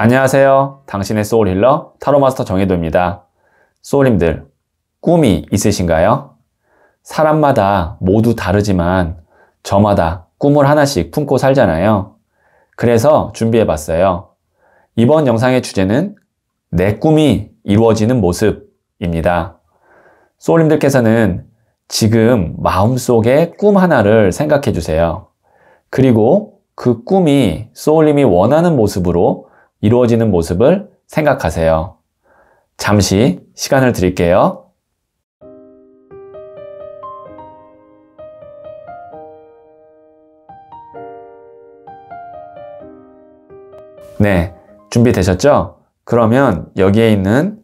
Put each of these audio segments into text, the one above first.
안녕하세요. 당신의 소울 힐러 타로 마스터 정혜도입니다. 소울님들, 꿈이 있으신가요? 사람마다 모두 다르지만 저마다 꿈을 하나씩 품고 살잖아요. 그래서 준비해 봤어요. 이번 영상의 주제는 내 꿈이 이루어지는 모습입니다. 소울님들께서는 지금 마음속에 꿈 하나를 생각해 주세요. 그리고 그 꿈이 소울님이 원하는 모습으로 이루어지는 모습을 생각하세요. 잠시 시간을 드릴게요. 네, 준비되셨죠? 그러면 여기에 있는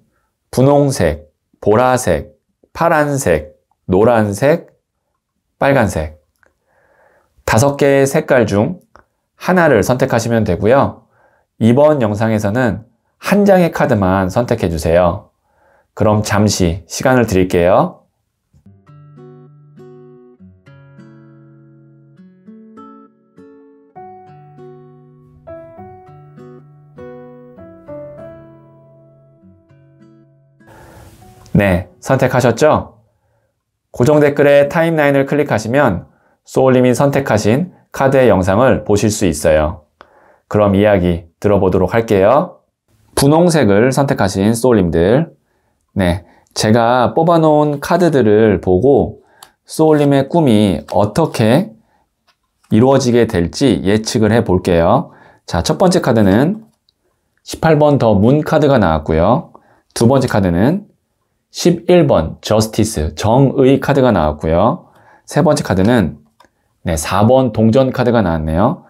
분홍색, 보라색, 파란색, 노란색, 빨간색 다섯 개의 색깔 중 하나를 선택하시면 되고요. 이번 영상에서는 한 장의 카드만 선택해 주세요. 그럼 잠시 시간을 드릴게요. 네, 선택하셨죠? 고정 댓글에 타임라인을 클릭하시면 소울님이 선택하신 카드의 영상을 보실 수 있어요. 그럼 이야기 들어보도록 할게요. 분홍색을 선택하신 소울님들 네, 제가 뽑아놓은 카드들을 보고 소울님의 꿈이 어떻게 이루어지게 될지 예측을 해 볼게요. 자, 첫 번째 카드는 18번 더 문 카드가 나왔고요. 두 번째 카드는 11번 저스티스 정의 카드가 나왔고요. 세 번째 카드는 네, 4번 동전 카드가 나왔네요.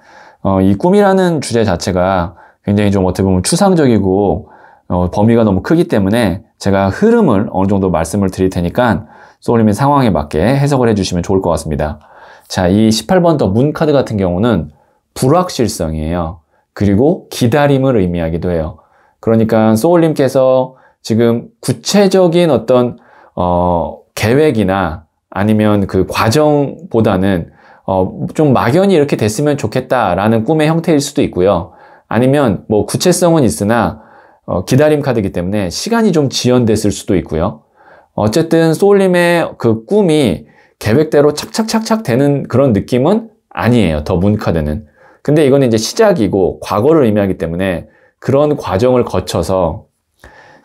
어, 이 꿈이라는 주제 자체가 굉장히 좀 어떻게 보면 추상적이고 어, 범위가 너무 크기 때문에 제가 흐름을 어느 정도 말씀을 드릴 테니까 소울님의 상황에 맞게 해석을 해주시면 좋을 것 같습니다. 자, 이 18번 더 문 카드 같은 경우는 불확실성이에요. 그리고 기다림을 의미하기도 해요. 그러니까 소울님께서 지금 구체적인 어떤 어, 계획이나 아니면 그 과정보다는 어, 좀 막연히 이렇게 됐으면 좋겠다라는 꿈의 형태일 수도 있고요. 아니면 뭐 구체성은 있으나 어, 기다림 카드이기 때문에 시간이 좀 지연됐을 수도 있고요. 어쨌든 소울님의 그 꿈이 계획대로 착착착착 되는 그런 느낌은 아니에요. 더 문 카드는. 근데 이거는 이제 시작이고 과거를 의미하기 때문에 그런 과정을 거쳐서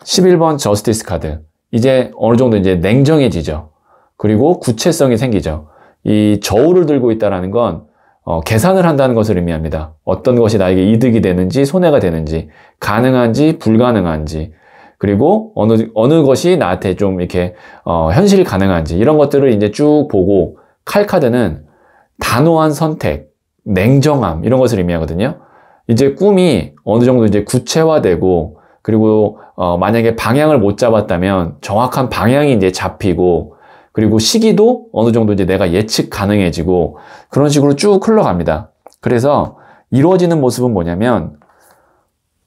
11번 저스티스 카드. 이제 어느 정도 이제 냉정해지죠. 그리고 구체성이 생기죠. 이 저울을 들고 있다라는 건 어, 계산을 한다는 것을 의미합니다. 어떤 것이 나에게 이득이 되는지 손해가 되는지 가능한지 불가능한지 그리고 어느 어느 것이 나한테 좀 이렇게 어, 현실이 가능한지 이런 것들을 이제 쭉 보고 칼카드는 단호한 선택, 냉정함 이런 것을 의미하거든요. 이제 꿈이 어느 정도 이제 구체화되고 그리고 어, 만약에 방향을 못 잡았다면 정확한 방향이 이제 잡히고 그리고 시기도 어느 정도 이제 내가 예측 가능해지고 그런 식으로 쭉 흘러갑니다. 그래서 이루어지는 모습은 뭐냐면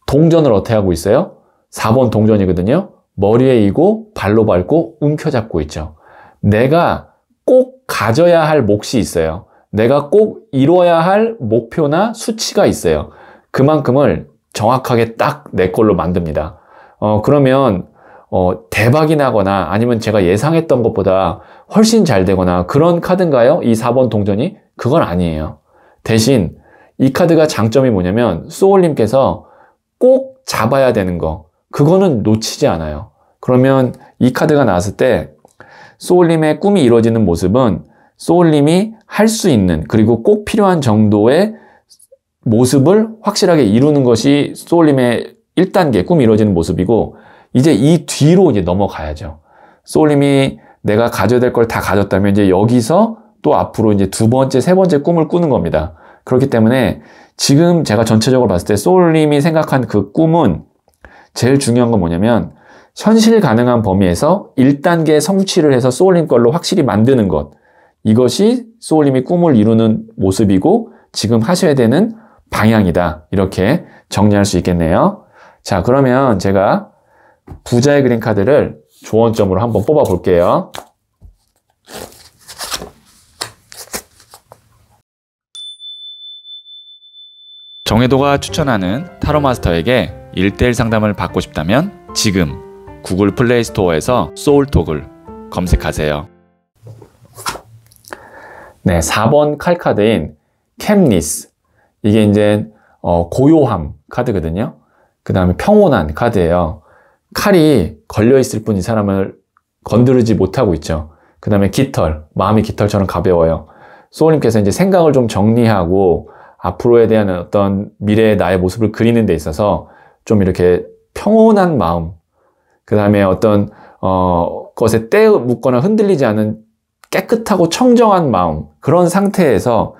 동전을 어떻게 하고 있어요? 4번 동전이거든요. 머리에 이고 발로 밟고 움켜잡고 있죠. 내가 꼭 가져야 할 몫이 있어요. 내가 꼭 이뤄야 할 목표나 수치가 있어요. 그만큼을 정확하게 딱 내 걸로 만듭니다. 어, 그러면 어, 대박이 나거나 아니면 제가 예상했던 것보다 훨씬 잘 되거나 그런 카드인가요? 이 4번 동전이? 그건 아니에요. 대신 이 카드가 장점이 뭐냐면 소울님께서 꼭 잡아야 되는 거 그거는 놓치지 않아요. 그러면 이 카드가 나왔을 때 소울님의 꿈이 이루어지는 모습은 소울님이 할 수 있는 그리고 꼭 필요한 정도의 모습을 확실하게 이루는 것이 소울님의 1단계 꿈이 이루어지는 모습이고 이제 이 뒤로 이제 넘어가야죠. 솔님이 내가 가져야 될 걸 다 가졌다면 이제 여기서 또 앞으로 이제 두 번째, 세 번째 꿈을 꾸는 겁니다. 그렇기 때문에 지금 제가 전체적으로 봤을 때 소울님이 생각한 그 꿈은 제일 중요한 건 뭐냐면 현실 가능한 범위에서 1단계 성취를 해서 소울님 걸로 확실히 만드는 것. 이것이 소울님이 꿈을 이루는 모습이고 지금 하셔야 되는 방향이다. 이렇게 정리할 수 있겠네요. 자, 그러면 제가 부자의 그린카드를 조언점으로 한번 뽑아볼게요. 정혜도가 추천하는 타로 마스터에게 1대1 상담을 받고 싶다면 지금 구글 플레이 스토어에서 소울톡을 검색하세요. 네, 4번 칼 카드인 캠니스 이게 이제 어, 고요함 카드거든요. 그 다음에 평온한 카드예요. 칼이 걸려있을 뿐이 사람을 건드리지 못하고 있죠. 그 다음에 깃털, 마음이 깃털처럼 가벼워요. 소울님께서 이제 생각을 좀 정리하고 앞으로에 대한 어떤 미래의 나의 모습을 그리는 데 있어서 좀 이렇게 평온한 마음, 그 다음에 어떤 어, 것에 떼어 묻거나 흔들리지 않은 깨끗하고 청정한 마음 그런 상태에서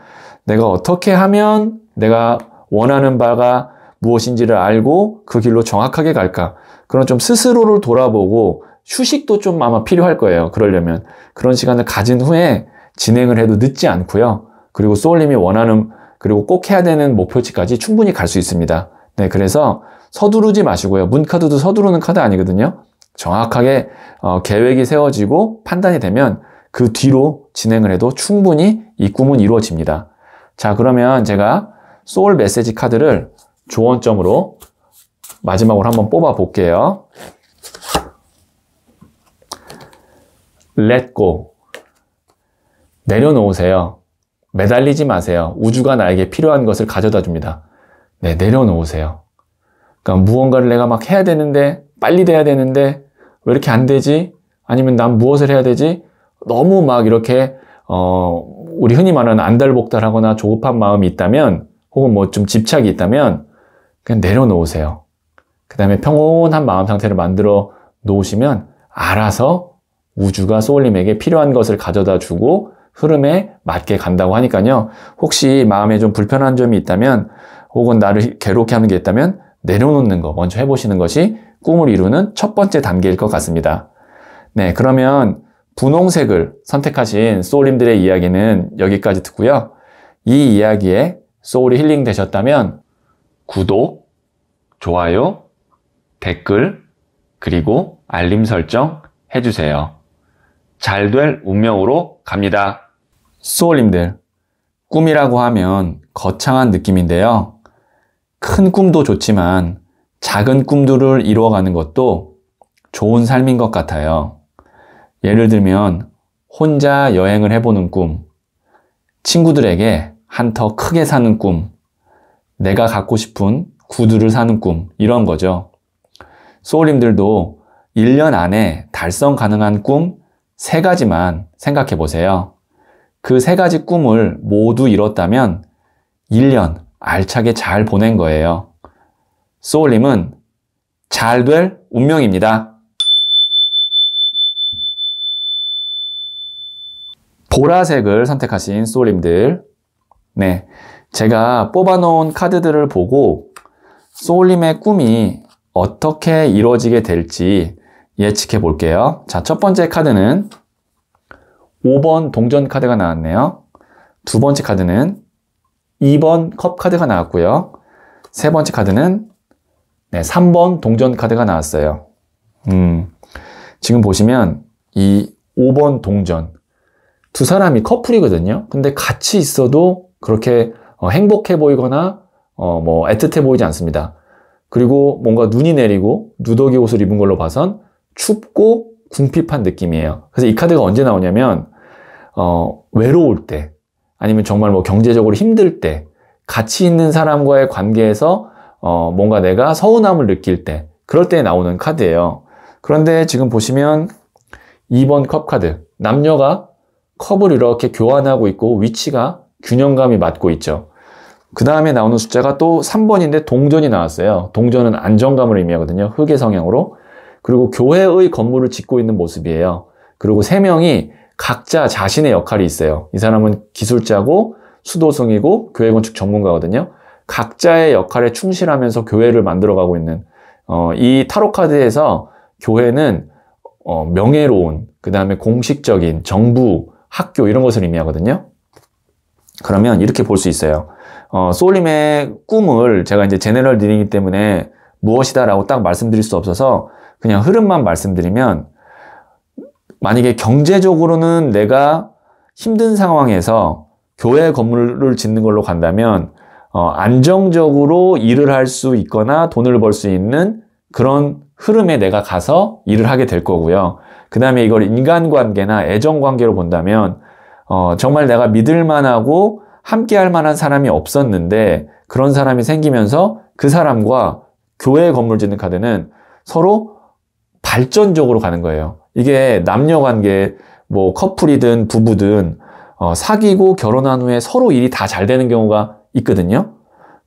내가 어떻게 하면 내가 원하는 바가 무엇인지를 알고 그 길로 정확하게 갈까? 그런 좀 스스로를 돌아보고 휴식도 좀 아마 필요할 거예요. 그러려면. 그런 시간을 가진 후에 진행을 해도 늦지 않고요. 그리고 소울님이 원하는 그리고 꼭 해야 되는 목표치까지 충분히 갈 수 있습니다. 네, 그래서 서두르지 마시고요. 문카드도 서두르는 카드 아니거든요. 정확하게 어, 계획이 세워지고 판단이 되면 그 뒤로 진행을 해도 충분히 이 꿈은 이루어집니다. 자, 그러면 제가 소울 메시지 카드를 조언점으로 마지막으로 한번 뽑아 볼게요. Let go. 내려놓으세요. 매달리지 마세요. 우주가 나에게 필요한 것을 가져다 줍니다. 네, 내려놓으세요. 그러니까 무언가를 내가 막 해야 되는데, 빨리 돼야 되는데, 왜 이렇게 안 되지? 아니면 난 무엇을 해야 되지? 너무 막 이렇게, 어, 우리 흔히 말하는 안달복달하거나 조급한 마음이 있다면, 혹은 뭐 좀 집착이 있다면, 그냥 내려놓으세요. 그 다음에 평온한 마음 상태를 만들어 놓으시면 알아서 우주가 소울님에게 필요한 것을 가져다 주고 흐름에 맞게 간다고 하니까요. 혹시 마음에 좀 불편한 점이 있다면 혹은 나를 괴롭게 하는 게 있다면 내려놓는 거 먼저 해보시는 것이 꿈을 이루는 첫 번째 단계일 것 같습니다. 네, 그러면 분홍색을 선택하신 소울님들의 이야기는 여기까지 듣고요. 이 이야기에 소울이 힐링되셨다면 구독, 좋아요, 댓글, 그리고 알림 설정 해주세요. 잘 될 운명으로 갑니다. 수월님들, 꿈이라고 하면 거창한 느낌인데요. 큰 꿈도 좋지만 작은 꿈들을 이루어가는 것도 좋은 삶인 것 같아요. 예를 들면, 혼자 여행을 해보는 꿈, 친구들에게 한터 크게 사는 꿈, 내가 갖고 싶은 구두를 사는 꿈 이런 거죠. 소울님들도 1년 안에 달성 가능한 꿈 3가지만 생각해 보세요. 그 3가지 꿈을 모두 이뤘다면 1년 알차게 잘 보낸 거예요. 소울님은 잘 될 운명입니다. 보라색을 선택하신 소울님들 네. 제가 뽑아놓은 카드들을 보고 소울님의 꿈이 어떻게 이루어지게 될지 예측해 볼게요. 자, 첫 번째 카드는 5번 동전 카드가 나왔네요. 두 번째 카드는 2번 컵 카드가 나왔고요. 세 번째 카드는 네, 3번 동전 카드가 나왔어요. 음, 지금 보시면 이 5번 동전 두 사람이 커플이거든요. 근데 같이 있어도 그렇게 어, 행복해 보이거나 어, 뭐 애틋해 보이지 않습니다. 그리고 뭔가 눈이 내리고 누더기 옷을 입은 걸로 봐선 춥고 궁핍한 느낌이에요. 그래서 이 카드가 언제 나오냐면 어, 외로울 때 아니면 정말 뭐 경제적으로 힘들 때 같이 있는 사람과의 관계에서 어, 뭔가 내가 서운함을 느낄 때 그럴 때 나오는 카드예요. 그런데 지금 보시면 2번 컵 카드 남녀가 컵을 이렇게 교환하고 있고 위치가 균형감이 맞고 있죠. 그 다음에 나오는 숫자가 또 3번인데 동전이 나왔어요. 동전은 안정감을 의미하거든요. 흑의 성향으로. 그리고 교회의 건물을 짓고 있는 모습이에요. 그리고 세 명이 각자 자신의 역할이 있어요. 이 사람은 기술자고 수도승이고 교회 건축 전문가거든요. 각자의 역할에 충실하면서 교회를 만들어가고 있는 어, 이 타로 카드에서 교회는 어, 명예로운 그 다음에 공식적인 정부, 학교 이런 것을 의미하거든요. 그러면 이렇게 볼 수 있어요. 어, 소울님의 꿈을 제가 이제 제네럴 딜이기 때문에 무엇이다라고 딱 말씀드릴 수 없어서 그냥 흐름만 말씀드리면 만약에 경제적으로는 내가 힘든 상황에서 교회 건물을 짓는 걸로 간다면 어, 안정적으로 일을 할 수 있거나 돈을 벌 수 있는 그런 흐름에 내가 가서 일을 하게 될 거고요. 그 다음에 이걸 인간관계나 애정관계로 본다면 어, 정말 내가 믿을 만하고 함께 할 만한 사람이 없었는데 그런 사람이 생기면서 그 사람과 교회 건물 짓는 카드는 서로 발전적으로 가는 거예요. 이게 남녀 관계, 뭐 커플이든 부부든 어, 사귀고 결혼한 후에 서로 일이 다 잘 되는 경우가 있거든요.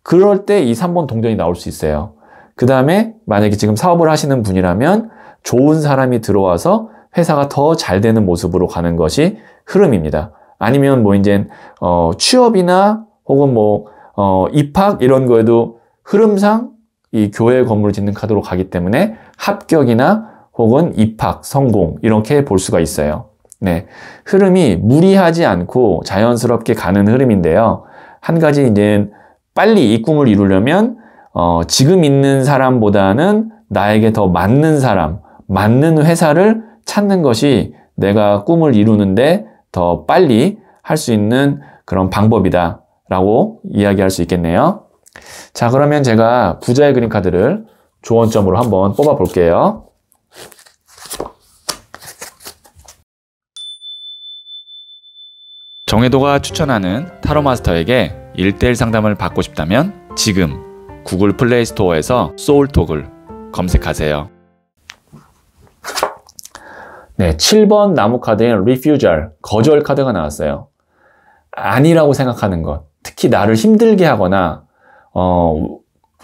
그럴 때 이 3번 동전이 나올 수 있어요. 그 다음에 만약에 지금 사업을 하시는 분이라면 좋은 사람이 들어와서 회사가 더 잘 되는 모습으로 가는 것이 흐름입니다. 아니면 뭐 이제 어 취업이나 혹은 뭐어 입학 이런 거에도 흐름상 이 교회 건물을 짓는 카드로 가기 때문에 합격이나 혹은 입학 성공 이렇게 볼 수가 있어요. 네. 흐름이 무리하지 않고 자연스럽게 가는 흐름인데요. 한 가지 이제 빨리 이 꿈을 이루려면 어, 지금 있는 사람보다는 나에게 더 맞는 사람, 맞는 회사를 찾는 것이 내가 꿈을 이루는데 더 빨리 할 수 있는 그런 방법이다 라고 이야기할 수 있겠네요. 자 그러면 제가 부자의 그림 카드를 조언점으로 한번 뽑아 볼게요. 정혜도가 추천하는 타로 마스터에게 1대1 상담을 받고 싶다면 지금 구글 플레이 스토어에서 소울톡을 검색하세요. 네, 7번 나무 카드인 refusal, 거절 카드가 나왔어요. 아니라고 생각하는 것, 특히 나를 힘들게 하거나 어,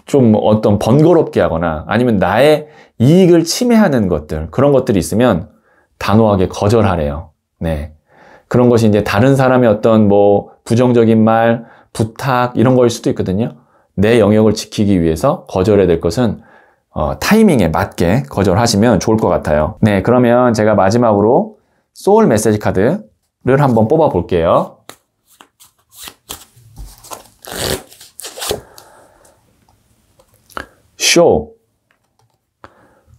좀 어떤 번거롭게 하거나 아니면 나의 이익을 침해하는 것들 그런 것들이 있으면 단호하게 거절하래요. 네. 그런 것이 이제 다른 사람의 어떤 뭐 부정적인 말, 부탁 이런 거일 수도 있거든요. 내 영역을 지키기 위해서 거절해야 될 것은 어, 타이밍에 맞게 거절하시면 좋을 것 같아요. 네, 그러면 제가 마지막으로 소울 메시지 카드를 한번 뽑아 볼게요. 쇼.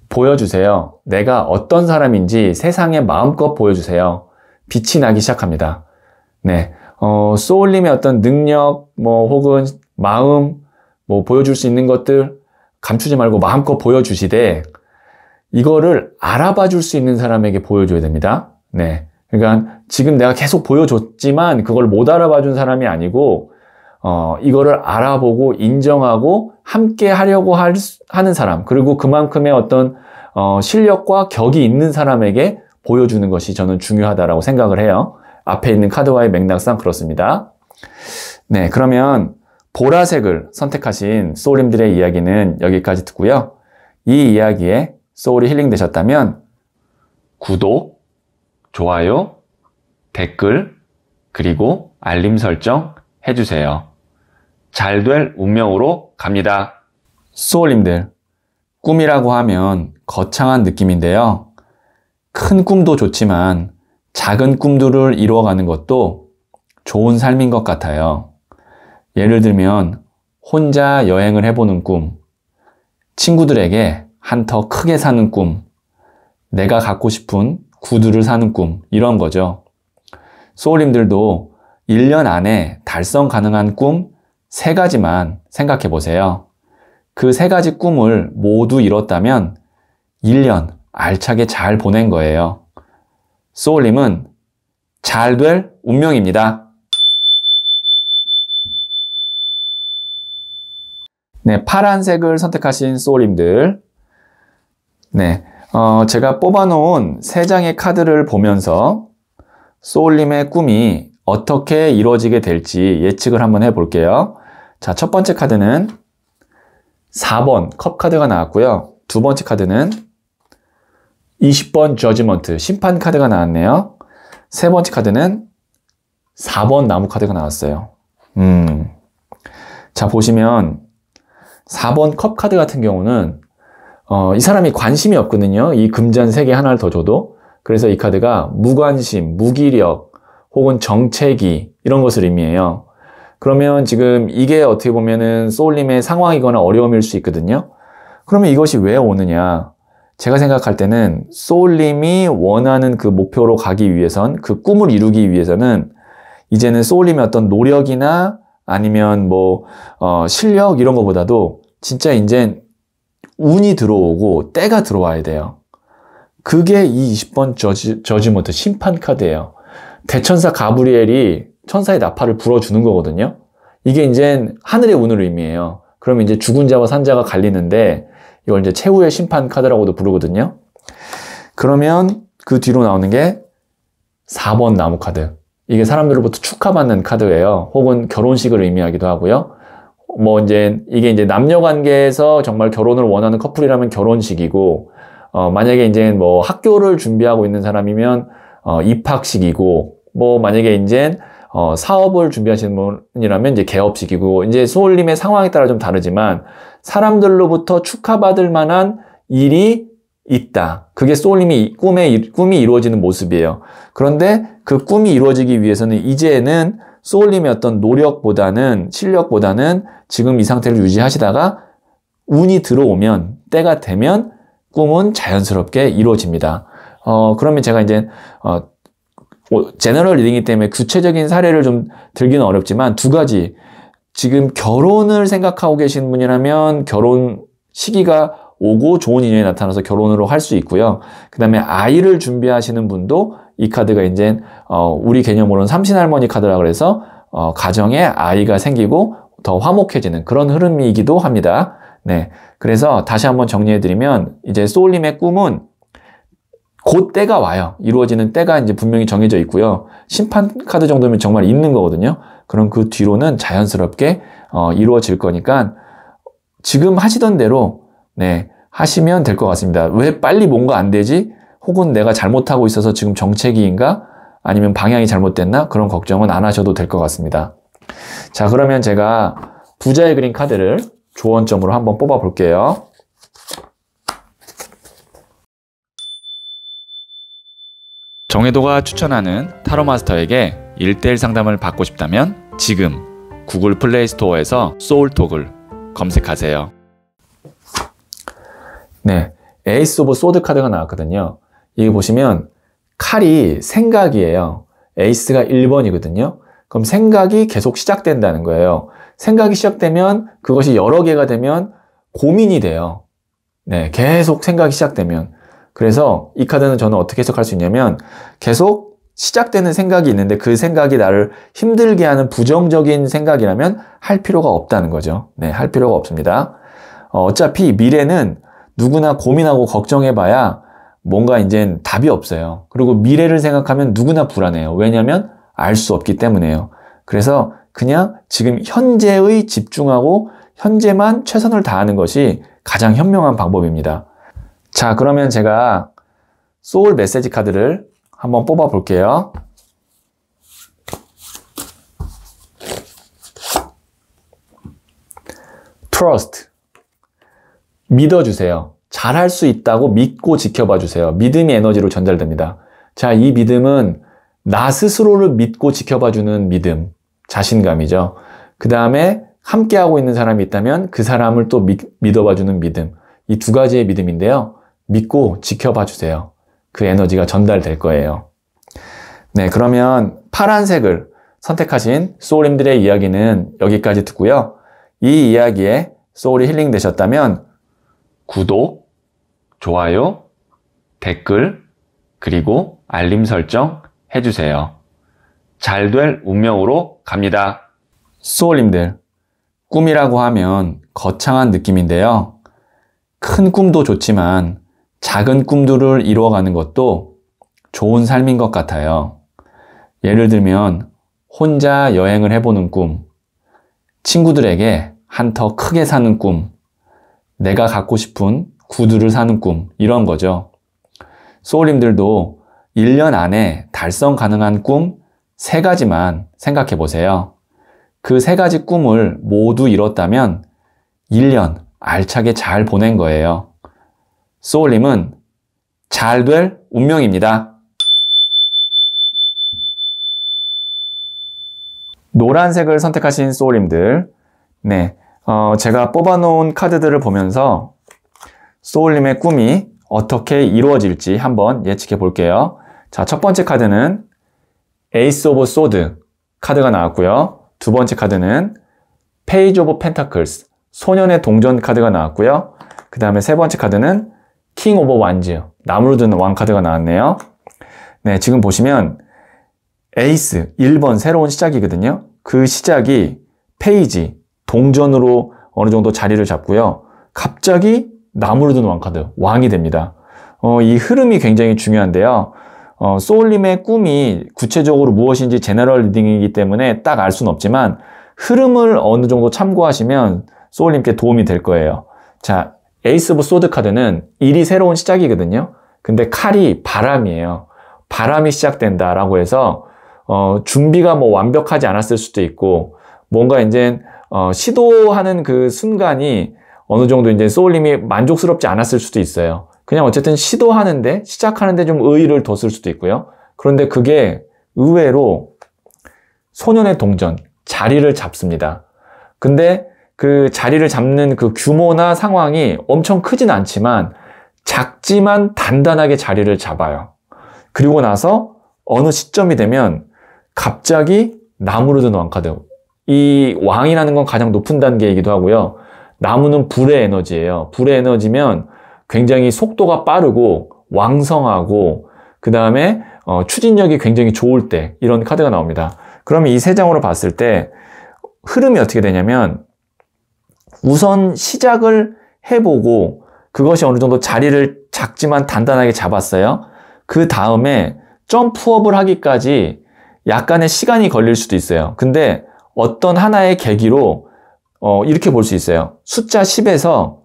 보여주세요. 내가 어떤 사람인지 세상에 마음껏 보여주세요. 빛이 나기 시작합니다. 네. 어, 소울님의 어떤 능력, 뭐, 혹은 마음, 뭐, 보여줄 수 있는 것들, 감추지 말고 마음껏 보여주시되 이거를 알아봐 줄 수 있는 사람에게 보여줘야 됩니다. 네. 그러니까 지금 내가 계속 보여줬지만 그걸 못 알아봐 준 사람이 아니고 어, 이거를 알아보고 인정하고 함께 하려고 할, 하는 사람 그리고 그만큼의 어떤 어, 실력과 격이 있는 사람에게 보여주는 것이 저는 중요하다고 생각을 해요. 앞에 있는 카드와의 맥락상 그렇습니다. 네, 그러면 보라색을 선택하신 소울님들의 이야기는 여기까지 듣고요. 이 이야기에 소울이 힐링되셨다면 구독, 좋아요, 댓글, 그리고 알림 설정 해주세요. 잘 될 운명으로 갑니다. 소울님들, 꿈이라고 하면 거창한 느낌인데요. 큰 꿈도 좋지만 작은 꿈들을 이루어가는 것도 좋은 삶인 것 같아요. 예를 들면 혼자 여행을 해보는 꿈, 친구들에게 한터 크게 사는 꿈, 내가 갖고 싶은 구두를 사는 꿈 이런 거죠. 소울님들도 1년 안에 달성 가능한 꿈 3가지만 생각해 보세요. 그 3가지 꿈을 모두 이뤘다면 1년 알차게 잘 보낸 거예요. 소울님은 잘 될 운명입니다. 네, 파란색을 선택하신 소울님들. 네, 어, 제가 뽑아놓은 세 장의 카드를 보면서 소울님의 꿈이 어떻게 이루어지게 될지 예측을 한번 해볼게요. 자, 첫 번째 카드는 4번 컵 카드가 나왔고요. 두 번째 카드는 20번 저지먼트 심판 카드가 나왔네요. 세 번째 카드는 4번 나무 카드가 나왔어요. 음. 자, 보시면 4번 컵 카드 같은 경우는 어, 이 사람이 관심이 없거든요. 이금전 세계 하나를 더 줘도. 그래서 이 카드가 무관심, 무기력, 혹은 정체기, 이런 것을 의미해요. 그러면 지금 이게 어떻게 보면은 쏠림의 상황이거나 어려움일 수 있거든요. 그러면 이것이 왜 오느냐. 제가 생각할 때는 쏠림이 원하는 그 목표로 가기 위해선, 그 꿈을 이루기 위해서는 이제는 쏠림의 어떤 노력이나 아니면 뭐, 어, 실력 이런 것보다도 진짜 이제 운이 들어오고 때가 들어와야 돼요. 그게 이 20번 저지, 저지모트 심판 카드예요. 대천사 가브리엘이 천사의 나팔을 불어주는 거거든요. 이게 이제 하늘의 운을 의미해요. 그러면 이제 죽은 자와 산 자가 갈리는데 이걸 이제 최후의 심판 카드라고도 부르거든요. 그러면 그 뒤로 나오는 게 4번 나무 카드. 이게 사람들로부터 축하받는 카드예요. 혹은 결혼식을 의미하기도 하고요. 뭐 이제 이게 이제 남녀 관계에서 정말 결혼을 원하는 커플이라면 결혼식이고 어 만약에 이제 뭐 학교를 준비하고 있는 사람이면 어 입학식이고 뭐 만약에 이제 어 사업을 준비하시는 분이라면 이제 개업식이고 이제 소울님의 상황에 따라 좀 다르지만 사람들로부터 축하받을 만한 일이 있다. 그게 쏠림이 꿈에 꿈이 이루어지는 모습이에요. 그런데 그 꿈이 이루어지기 위해서는 이제는 쏠림의 어떤 노력보다는 실력보다는 지금 이 상태를 유지하시다가 운이 들어오면 때가 되면 꿈은 자연스럽게 이루어집니다. 어 그러면 제가 이제 어 제너럴 리딩이기 때문에 구체적인 사례를 좀 들기는 어렵지만 두 가지 지금 결혼을 생각하고 계신 분이라면 결혼 시기가 오고 좋은 인연이 나타나서 결혼으로 할 수 있고요. 그 다음에 아이를 준비하시는 분도 이 카드가 이제 어, 우리 개념으로는 삼신할머니 카드라 그래서 어, 가정에 아이가 생기고 더 화목해지는 그런 흐름이기도 합니다. 네. 그래서 다시 한번 정리해드리면 이제 소울님의 꿈은 곧 때가 와요. 이루어지는 때가 이제 분명히 정해져 있고요. 심판 카드 정도면 정말 있는 거거든요. 그럼 그 뒤로는 자연스럽게 어, 이루어질 거니까 지금 하시던 대로 네, 하시면 될 것 같습니다. 왜 빨리 뭔가 안 되지? 혹은 내가 잘못하고 있어서 지금 정체기인가 아니면 방향이 잘못됐나? 그런 걱정은 안 하셔도 될 것 같습니다. 자, 그러면 제가 부자의 그린 카드를 조언점으로 한번 뽑아 볼게요. 정혜도가 추천하는 타로 마스터에게 1대1 상담을 받고 싶다면 지금 구글 플레이 스토어에서 소울톡을 검색하세요. 네, 에이스 오브 소드 카드가 나왔거든요. 여기 음. 보시면 칼이 생각이에요. 에이스가 1번이거든요. 그럼 생각이 계속 시작된다는 거예요. 생각이 시작되면 그것이 여러 개가 되면 고민이 돼요. 네, 계속 생각이 시작되면. 그래서 이 카드는 저는 어떻게 해석할 수 있냐면 계속 시작되는 생각이 있는데 그 생각이 나를 힘들게 하는 부정적인 생각이라면 할 필요가 없다는 거죠. 네, 할 필요가 없습니다. 어, 어차피 미래는 누구나 고민하고 걱정해봐야 뭔가 이제 답이 없어요. 그리고 미래를 생각하면 누구나 불안해요. 왜냐면 하알수 없기 때문에요. 그래서 그냥 지금 현재의 집중하고 현재만 최선을 다하는 것이 가장 현명한 방법입니다. 자, 그러면 제가 소울 메시지 카드를 한번 뽑아 볼게요. t r u s 믿어주세요. 잘할 수 있다고 믿고 지켜봐 주세요. 믿음이 에너지로 전달됩니다. 자, 이 믿음은 나 스스로를 믿고 지켜봐 주는 믿음, 자신감이죠. 그 다음에 함께하고 있는 사람이 있다면 그 사람을 또 믿, 믿어봐 주는 믿음. 이 두 가지의 믿음인데요. 믿고 지켜봐 주세요. 그 에너지가 전달될 거예요. 네, 그러면 파란색을 선택하신 소울님들의 이야기는 여기까지 듣고요. 이 이야기에 소울이 힐링 되셨다면 구독, 좋아요, 댓글, 그리고 알림 설정 해주세요. 잘 될 운명으로 갑니다. 소울님들 꿈이라고 하면 거창한 느낌인데요. 큰 꿈도 좋지만 작은 꿈들을 이루어가는 것도 좋은 삶인 것 같아요. 예를 들면, 혼자 여행을 해보는 꿈, 친구들에게 한터 크게 사는 꿈, 내가 갖고 싶은 구두를 사는 꿈 이런 거죠. 소울님들도 1년 안에 달성 가능한 꿈 3가지만 생각해 보세요. 그 3가지 꿈을 모두 이뤘다면 1년 알차게 잘 보낸 거예요. 소울님은 잘 될 운명입니다. 노란색을 선택하신 소울님들, 네, 어, 제가 뽑아놓은 카드들을 보면서 소울님의 꿈이 어떻게 이루어질지 한번 예측해 볼게요. 자, 첫 번째 카드는 에이스 오브 소드 카드가 나왔고요. 두 번째 카드는 페이지 오브 펜타클스 소년의 동전 카드가 나왔고요. 그 다음에 세 번째 카드는 킹 오브 완즈 나무로 드는 왕 카드가 나왔네요. 네, 지금 보시면 에이스 1번 새로운 시작이거든요. 그 시작이 페이지 동전으로 어느 정도 자리를 잡고요. 갑자기 나무를 든 왕카드, 왕이 됩니다. 어, 이 흐름이 굉장히 중요한데요. 어, 소울님의 꿈이 구체적으로 무엇인지 제너럴 리딩이기 때문에 딱 알 수는 없지만 흐름을 어느 정도 참고하시면 소울님께 도움이 될 거예요. 자, 에이스 오브 소드 카드는 일이 새로운 시작이거든요. 근데 칼이 바람이에요. 바람이 시작된다라고 해서 어, 준비가 뭐 완벽하지 않았을 수도 있고 뭔가 이제 어, 시도하는 그 순간이 어느 정도 이제 소울님이 만족스럽지 않았을 수도 있어요. 그냥 어쨌든 시도하는데 시작하는데 좀 의의를 뒀을 수도 있고요. 그런데 그게 의외로 소년의 동전 자리를 잡습니다. 근데 그 자리를 잡는 그 규모나 상황이 엄청 크진 않지만 작지만 단단하게 자리를 잡아요. 그리고 나서 어느 시점이 되면 갑자기 나무로든 왕카드 이 왕이라는 건 가장 높은 단계이기도 하고요. 나무는 불의 에너지예요. 불의 에너지면 굉장히 속도가 빠르고 왕성하고 그 다음에 어, 추진력이 굉장히 좋을 때 이런 카드가 나옵니다. 그러면 이 세 장으로 봤을 때 흐름이 어떻게 되냐면 우선 시작을 해보고 그것이 어느 정도 자리를 작지만 단단하게 잡았어요. 그 다음에 점프업을 하기까지 약간의 시간이 걸릴 수도 있어요. 근데 어떤 하나의 계기로 어, 이렇게 볼 수 있어요. 숫자 10에서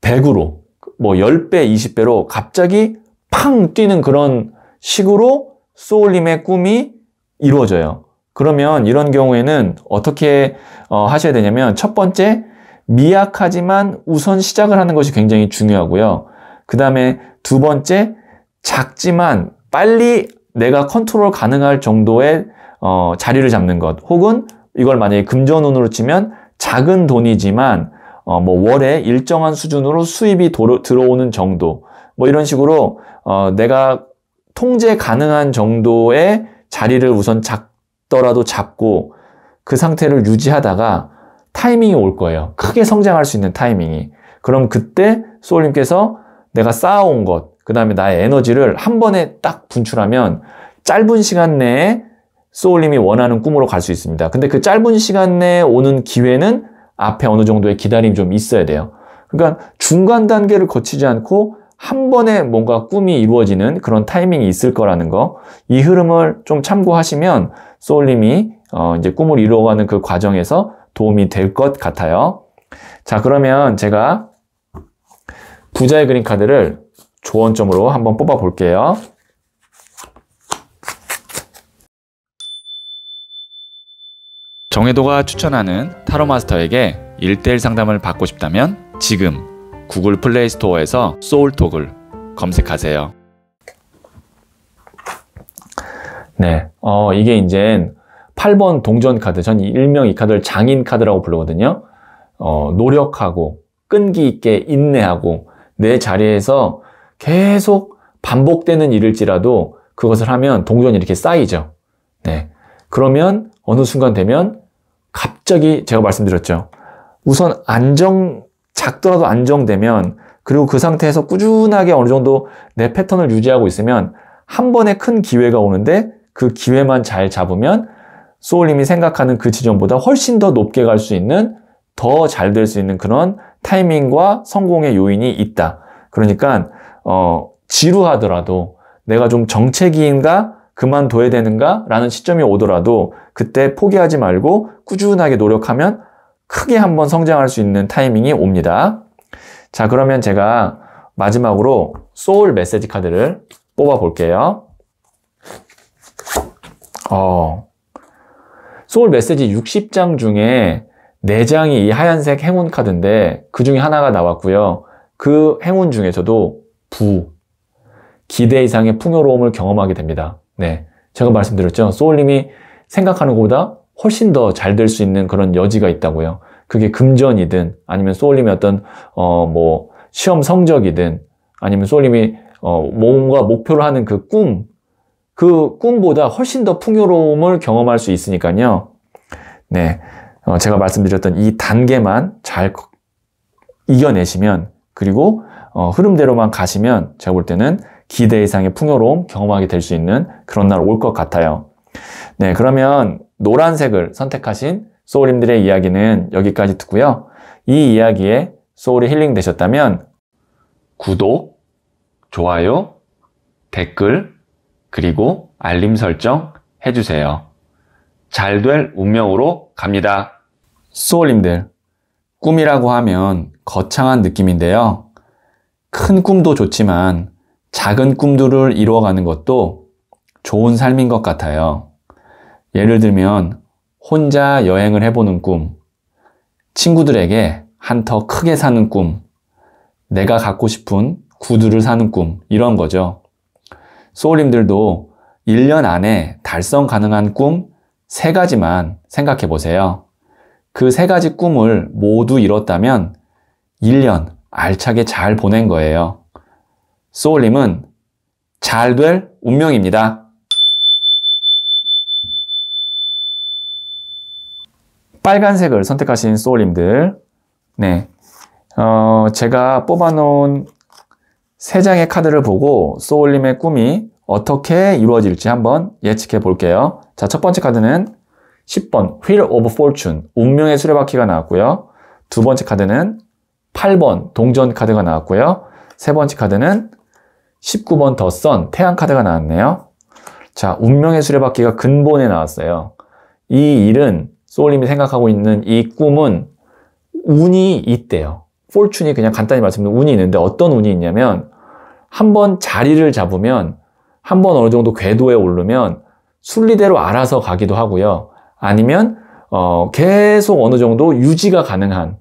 100으로 뭐 10배, 20배로 갑자기 팡 뛰는 그런 식으로 소울님의 꿈이 이루어져요. 그러면 이런 경우에는 어떻게 어, 하셔야 되냐면 첫 번째 미약하지만 우선 시작을 하는 것이 굉장히 중요하고요. 그 다음에 두 번째 작지만 빨리 내가 컨트롤 가능할 정도의 어, 자리를 잡는 것 혹은 이걸 만약에 금전운으로 치면 작은 돈이지만 어, 뭐 월에 일정한 수준으로 수입이 도로, 들어오는 정도 뭐 이런 식으로 어, 내가 통제 가능한 정도의 자리를 우선 잡더라도 잡고 그 상태를 유지하다가 타이밍이 올 거예요. 크게 성장할 수 있는 타이밍이. 그럼 그때 소울님께서 내가 쌓아온 것, 그 다음에 나의 에너지를 한 번에 딱 분출하면 짧은 시간 내에 소울님이 원하는 꿈으로 갈 수 있습니다. 근데 그 짧은 시간 내에 오는 기회는 앞에 어느 정도의 기다림이 좀 있어야 돼요. 그러니까 중간 단계를 거치지 않고 한 번에 뭔가 꿈이 이루어지는 그런 타이밍이 있을 거라는 거, 이 흐름을 좀 참고하시면 소울님이 어, 이제 꿈을 이루어가는 그 과정에서 도움이 될 것 같아요. 자, 그러면 제가 부자의 그림 카드를 조언점으로 한번 뽑아 볼게요. 정혜도가 추천하는 타로 마스터에게 1대1 상담을 받고 싶다면 지금 구글 플레이 스토어에서 소울톡을 검색하세요. 네. 어, 이게 이제 8번 동전 카드. 전 일명 이 카드를 장인 카드라고 부르거든요. 어, 노력하고 끈기 있게 인내하고 내 자리에서 계속 반복되는 일일지라도 그것을 하면 동전이 이렇게 쌓이죠. 네. 그러면 어느 순간 되면 갑자기 제가 말씀드렸죠. 우선 안정, 작더라도 안정되면 그리고 그 상태에서 꾸준하게 어느 정도 내 패턴을 유지하고 있으면 한 번에 큰 기회가 오는데 그 기회만 잘 잡으면 소울님이 생각하는 그 지점보다 훨씬 더 높게 갈 수 있는 더 잘 될 수 있는 그런 타이밍과 성공의 요인이 있다. 그러니까 어, 지루하더라도 내가 좀 정체기인가 그만둬야 되는가? 라는 시점이 오더라도 그때 포기하지 말고 꾸준하게 노력하면 크게 한번 성장할 수 있는 타이밍이 옵니다. 자, 그러면 제가 마지막으로 소울 메시지 카드를 뽑아 볼게요. 어, 소울 메시지 60장 중에 4장이 이 하얀색 행운 카드인데 그 중에 하나가 나왔고요. 그 행운 중에서도 부, 기대 이상의 풍요로움을 경험하게 됩니다. 네. 제가 말씀드렸죠. 소울님이 생각하는 것보다 훨씬 더 잘 될 수 있는 그런 여지가 있다고요. 그게 금전이든 아니면 소울님의 어떤 어뭐 시험 성적이든 아니면 소울님이 어 뭔가 목표로 하는 그 꿈, 그 꿈보다 훨씬 더 풍요로움을 경험할 수 있으니까요. 네, 어 제가 말씀드렸던 이 단계만 잘 이겨내시면 그리고 어, 흐름대로만 가시면 제가 볼 때는 기대 이상의 풍요로움 경험하게 될 수 있는 그런 날 올 것 같아요. 네, 그러면 노란색을 선택하신 소울님들의 이야기는 여기까지 듣고요. 이 이야기에 소울이 힐링 되셨다면 구독, 좋아요, 댓글, 그리고 알림 설정 해주세요. 잘 될 운명으로 갑니다. 소울님들, 꿈이라고 하면 거창한 느낌인데요. 큰 꿈도 좋지만 작은 꿈들을 이루어가는 것도 좋은 삶인 것 같아요. 예를 들면 혼자 여행을 해보는 꿈, 친구들에게 한턱 크게 사는 꿈, 내가 갖고 싶은 구두를 사는 꿈, 이런 거죠. 소울님들도 1년 안에 달성 가능한 꿈 3가지만 생각해 보세요. 그 세 가지 꿈을 모두 이뤘다면 1년 알차게 잘 보낸 거예요. 소울님은 잘 될 운명입니다. 빨간색을 선택하신 소울님들 네, 어, 제가 뽑아놓은 세 장의 카드를 보고 소울림의 꿈이 어떻게 이루어질지 한번 예측해 볼게요. 자, 첫 번째 카드는 10번 휠 오브 e 춘 운명의 수레바퀴가 나왔고요. 두 번째 카드는 8번 동전 카드가 나왔고요. 세 번째 카드는 19번 더 썬 태양 카드가 나왔네요. 자, 운명의 수레바퀴가 근본에 나왔어요. 이 일은 소울님이 생각하고 있는 이 꿈은 운이 있대요. 폴춘이 그냥 간단히 말씀드리면 운이 있는데 어떤 운이 있냐면 한번 자리를 잡으면 한번 어느 정도 궤도에 오르면 순리대로 알아서 가기도 하고요. 아니면 어, 계속 어느 정도 유지가 가능한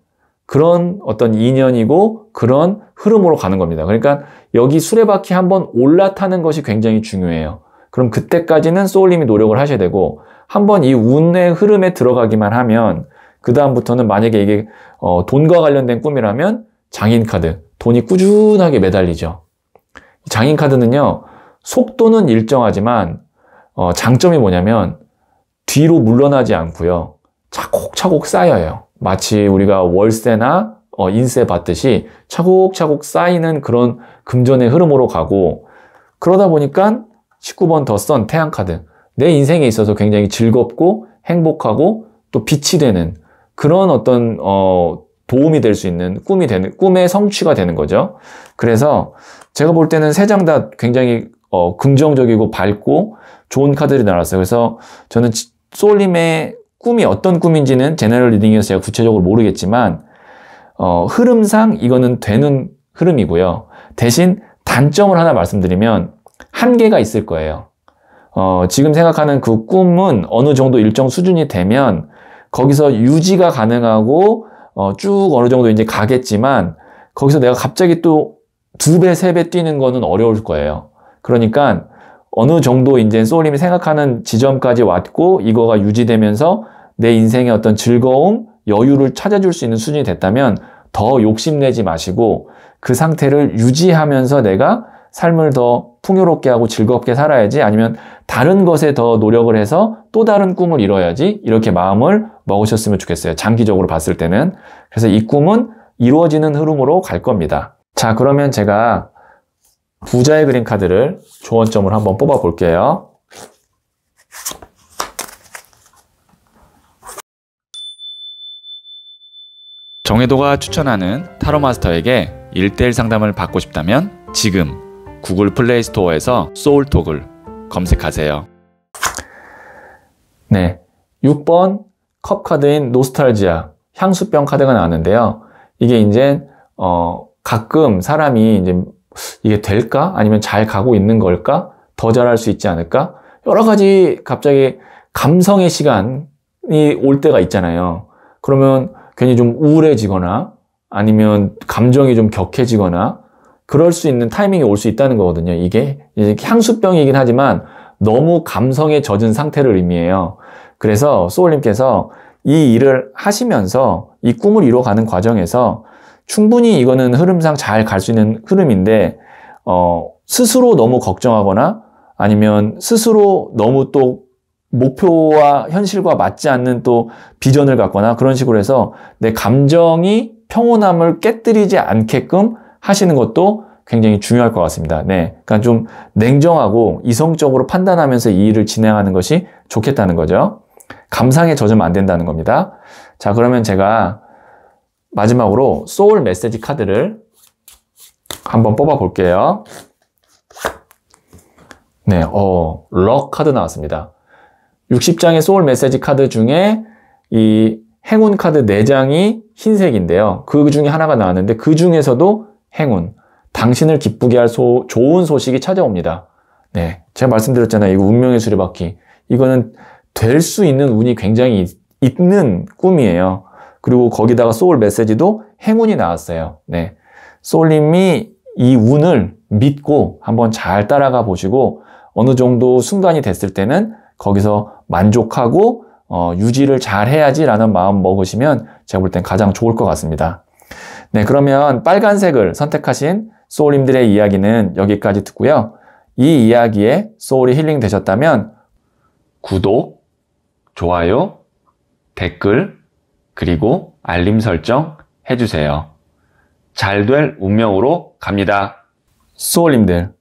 그런 어떤 인연이고 그런 흐름으로 가는 겁니다. 그러니까 여기 수레바퀴 한번 올라타는 것이 굉장히 중요해요. 그럼 그때까지는 소울님이 노력을 하셔야 되고 한번 이 운의 흐름에 들어가기만 하면 그 다음부터는 만약에 이게 어, 돈과 관련된 꿈이라면 장인 카드 돈이 꾸준하게 매달리죠. 장인 카드는요 속도는 일정하지만 어, 장점이 뭐냐면 뒤로 물러나지 않고요 차곡차곡 쌓여요. 마치 우리가 월세나 어, 인세 받듯이 차곡차곡 쌓이는 그런 금전의 흐름으로 가고 그러다 보니까 19번 더 썬 태양카드 내 인생에 있어서 굉장히 즐겁고 행복하고 또 빛이 되는 그런 어떤 어, 도움이 될 수 있는 꿈이 되는 꿈의 성취가 되는 거죠. 그래서 제가 볼 때는 세 장 다 굉장히 어, 긍정적이고 밝고 좋은 카드들이 나왔어요. 그래서 저는 솔림의 꿈이 어떤 꿈인지는 제너럴 리딩에서 제가 구체적으로 모르겠지만 어, 흐름상 이거는 되는 흐름이고요. 대신 단점을 하나 말씀드리면 한계가 있을 거예요. 어, 지금 생각하는 그 꿈은 어느 정도 일정 수준이 되면 거기서 유지가 가능하고 어, 쭉 어느 정도 이제 가겠지만 거기서 내가 갑자기 또 두 배, 세 배 뛰는 거는 어려울 거예요. 그러니까 어느 정도 이제 소림이 생각하는 지점까지 왔고 이거가 유지되면서 내 인생의 어떤 즐거움, 여유를 찾아줄 수 있는 수준이 됐다면 더 욕심내지 마시고 그 상태를 유지하면서 내가 삶을 더 풍요롭게 하고 즐겁게 살아야지 아니면 다른 것에 더 노력을 해서 또 다른 꿈을 이뤄야지 이렇게 마음을 먹으셨으면 좋겠어요. 장기적으로 봤을 때는. 그래서 이 꿈은 이루어지는 흐름으로 갈 겁니다. 자, 그러면 제가 부자의 그림 카드를 조언점으로 한번 뽑아 볼게요. 정혜도가 추천하는 타로 마스터에게 1대1 상담을 받고 싶다면 지금 구글 플레이 스토어에서 소울톡을 검색하세요. 네. 6번 컵 카드인 노스탈지아 향수병 카드가 나왔는데요. 이게 이제 어 가끔 사람이 이제 이게 될까? 아니면 잘 가고 있는 걸까? 더 잘할 수 있지 않을까? 여러 가지 갑자기 감성의 시간이 올 때가 있잖아요. 그러면 괜히 좀 우울해지거나 아니면 감정이 좀 격해지거나 그럴 수 있는 타이밍이 올 수 있다는 거거든요. 이게 향수병이긴 하지만 너무 감성에 젖은 상태를 의미해요. 그래서 소울님께서 이 일을 하시면서 이 꿈을 이뤄가는 과정에서 충분히 이거는 흐름상 잘 갈 수 있는 흐름인데 어, 스스로 너무 걱정하거나 아니면 스스로 너무 또 목표와 현실과 맞지 않는 또 비전을 갖거나 그런 식으로 해서 내 감정이 평온함을 깨뜨리지 않게끔 하시는 것도 굉장히 중요할 것 같습니다. 네. 그러니까 좀 냉정하고 이성적으로 판단하면서 이 일을 진행하는 것이 좋겠다는 거죠. 감상에 젖으면 안 된다는 겁니다. 자, 그러면 제가 마지막으로 소울 메시지 카드를 한번 뽑아 볼게요. 네, 어, 럭 카드 나왔습니다. 60장의 소울 메시지 카드 중에 이 행운 카드 4장이 흰색인데요. 그 중에 하나가 나왔는데 그 중에서도 행운, 당신을 기쁘게 할 소, 좋은 소식이 찾아옵니다. 네, 제가 말씀드렸잖아요. 이거 운명의 수레바퀴. 이거는 될 수 있는 운이 굉장히 있는 꿈이에요. 그리고 거기다가 소울 메시지도 행운이 나왔어요. 네, 솔님이 이 운을 믿고 한번 잘 따라가 보시고 어느 정도 순간이 됐을 때는 거기서 만족하고 어, 유지를 잘 해야지라는 마음 먹으시면 제가 볼 땐 가장 좋을 것 같습니다. 네, 그러면 빨간색을 선택하신 소울님들의 이야기는 여기까지 듣고요. 이 이야기에 소울이 힐링 되셨다면 구독, 좋아요, 댓글, 그리고 알림 설정 해주세요. 잘 될 운명으로 갑니다. 소울님들,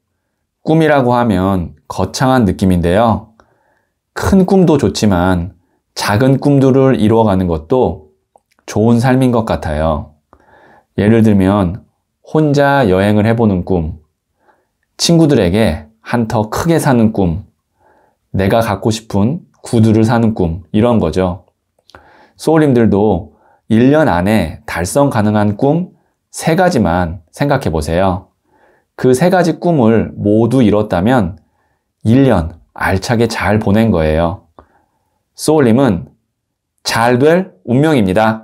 꿈이라고 하면 거창한 느낌인데요. 큰 꿈도 좋지만 작은 꿈들을 이루어가는 것도 좋은 삶인 것 같아요. 예를 들면 혼자 여행을 해보는 꿈, 친구들에게 한터 크게 사는 꿈, 내가 갖고 싶은 구두를 사는 꿈, 이런 거죠. 소울님들도 1년 안에 달성 가능한 꿈 3가지만 생각해 보세요. 그 3가지 꿈을 모두 이뤘다면 1년 알차게 잘 보낸 거예요. 소울님은 잘 될 운명입니다.